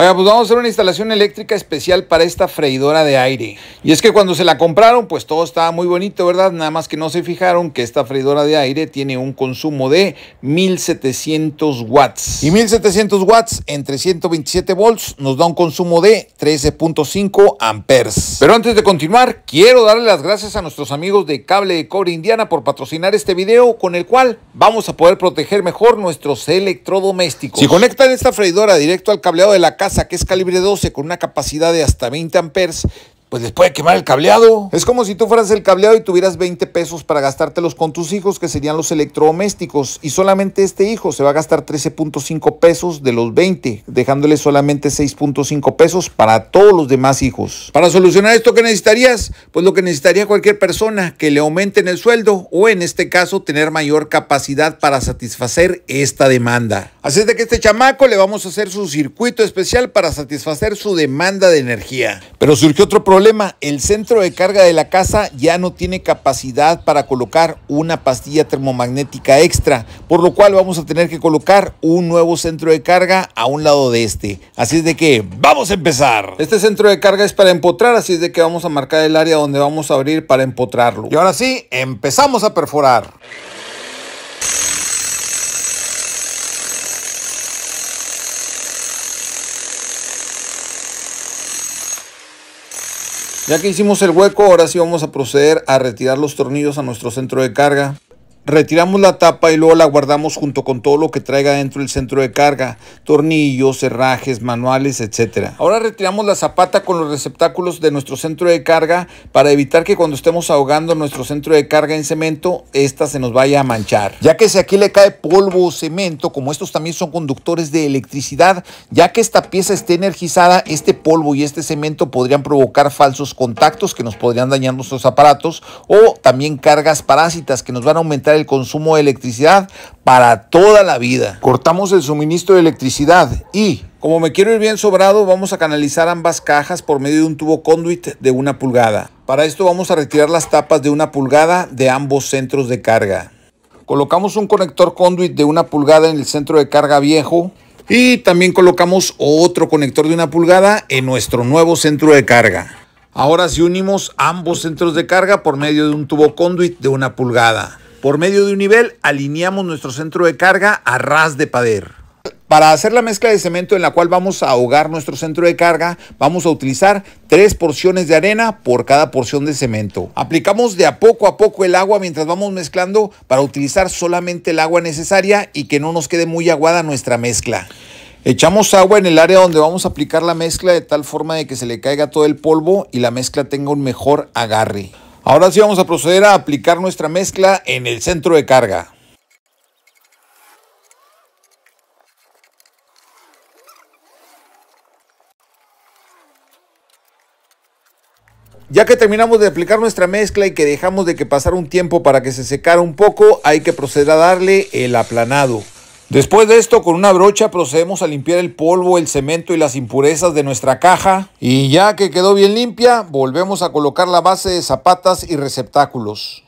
Oiga, pues vamos a hacer una instalación eléctrica especial para esta freidora de aire. Y es que cuando se la compraron, pues todo estaba muy bonito, ¿verdad? Nada más que no se fijaron que esta freidora de aire tiene un consumo de 1700 watts. Y 1700 watts entre 127 volts nos da un consumo de 13.5 amperes. Pero antes de continuar, quiero darle las gracias a nuestros amigos de Cable de Cobre Indiana por patrocinar este video con el cual vamos a poder proteger mejor nuestros electrodomésticos. Si conectan esta freidora directo al cableado de la casa, que es calibre 12 con una capacidad de hasta 20 amperes pues les puede quemar el cableado. Es como si tú fueras el cableado y tuvieras 20 pesos para gastártelos con tus hijos, que serían los electrodomésticos, y solamente este hijo se va a gastar 13.5 pesos de los 20, dejándole solamente 6.5 pesos para todos los demás hijos. Para solucionar esto, ¿qué necesitarías? Pues lo que necesitaría cualquier persona, que le aumenten el sueldo o en este caso tener mayor capacidad para satisfacer esta demanda. Así es de que este chamaco le vamos a hacer su circuito especial para satisfacer su demanda de energía. Pero surgió otro problema problema, el centro de carga de la casa ya no tiene capacidad para colocar una pastilla termomagnética extra, por lo cual vamos a tener que colocar un nuevo centro de carga a un lado de este. Así es de que vamos a empezar. Este centro de carga es para empotrar, así es de que vamos a marcar el área donde vamos a abrir para empotrarlo. Y ahora sí, empezamos a perforar. Ya que hicimos el hueco, ahora sí vamos a proceder a retirar los tornillos a nuestro centro de carga. Retiramos la tapa y luego la guardamos junto con todo lo que traiga dentro el centro de carga, tornillos, herrajes, manuales, etc. Ahora retiramos la zapata con los receptáculos de nuestro centro de carga para evitar que cuando estemos ahogando nuestro centro de carga en cemento, esta se nos vaya a manchar. Ya que si aquí le cae polvo o cemento, como estos también son conductores de electricidad, ya que esta pieza esté energizada, este polvo y este cemento podrían provocar falsos contactos que nos podrían dañar nuestros aparatos o también cargas parásitas que nos van a aumentar el consumo de electricidad para toda la vida. Cortamos el suministro de electricidad y, como me quiero ir bien sobrado, vamos a canalizar ambas cajas por medio de un tubo conduit de una pulgada. Para esto vamos a retirar las tapas de una pulgada de ambos centros de carga. Colocamos un conector conduit de una pulgada en el centro de carga viejo y también colocamos otro conector de una pulgada en nuestro nuevo centro de carga. Ahora si unimos ambos centros de carga por medio de un tubo conduit de una pulgada. Por medio de un nivel alineamos nuestro centro de carga a ras de pader. Para hacer la mezcla de cemento en la cual vamos a ahogar nuestro centro de carga, vamos a utilizar tres porciones de arena por cada porción de cemento. Aplicamos de a poco a poco el agua mientras vamos mezclando para utilizar solamente el agua necesaria y que no nos quede muy aguada nuestra mezcla. Echamos agua en el área donde vamos a aplicar la mezcla de tal forma de que se le caiga todo el polvo y la mezcla tenga un mejor agarre. Ahora sí vamos a proceder a aplicar nuestra mezcla en el centro de carga. Ya que terminamos de aplicar nuestra mezcla y que dejamos de que pasara un tiempo para que se secara un poco, hay que proceder a darle el aplanado. Después de esto, con una brocha procedemos a limpiar el polvo, el cemento y las impurezas de nuestra caja. Y ya que quedó bien limpia, volvemos a colocar la base de zapatas y receptáculos.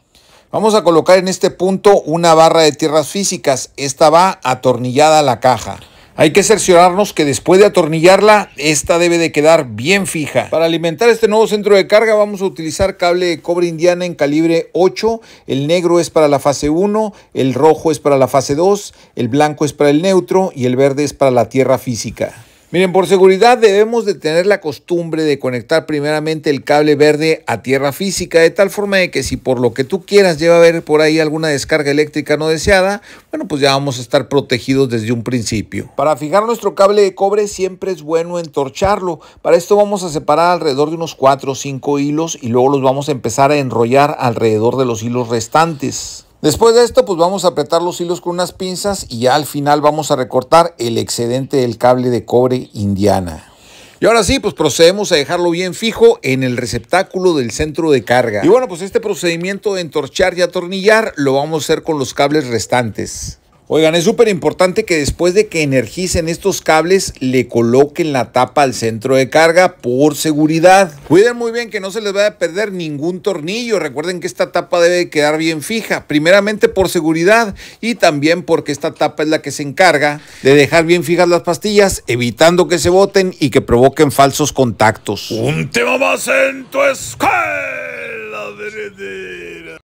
Vamos a colocar en este punto una barra de tierras físicas. Esta va atornillada a la caja. Hay que cerciorarnos que después de atornillarla, esta debe de quedar bien fija. Para alimentar este nuevo centro de carga vamos a utilizar cable de cobre indiana en calibre 8. El negro es para la fase 1, el rojo es para la fase 2, el blanco es para el neutro y el verde es para la tierra física. Miren, por seguridad debemos de tener la costumbre de conectar primeramente el cable verde a tierra física, de tal forma de que si por lo que tú quieras lleva a haber por ahí alguna descarga eléctrica no deseada, bueno, pues ya vamos a estar protegidos desde un principio. Para fijar nuestro cable de cobre siempre es bueno entorcharlo. Para esto vamos a separar alrededor de unos 4 o 5 hilos y luego los vamos a empezar a enrollar alrededor de los hilos restantes. Después de esto, pues vamos a apretar los hilos con unas pinzas y ya al final vamos a recortar el excedente del cable de cobre indiana. Y ahora sí, pues procedemos a dejarlo bien fijo en el receptáculo del centro de carga. Y bueno, pues este procedimiento de entorchar y atornillar lo vamos a hacer con los cables restantes. Oigan, es súper importante que después de que energicen estos cables, le coloquen la tapa al centro de carga por seguridad. Cuiden muy bien que no se les vaya a perder ningún tornillo. Recuerden que esta tapa debe quedar bien fija, primeramente por seguridad y también porque esta tapa es la que se encarga de dejar bien fijas las pastillas, evitando que se boten y que provoquen falsos contactos. Un más en tu escuela,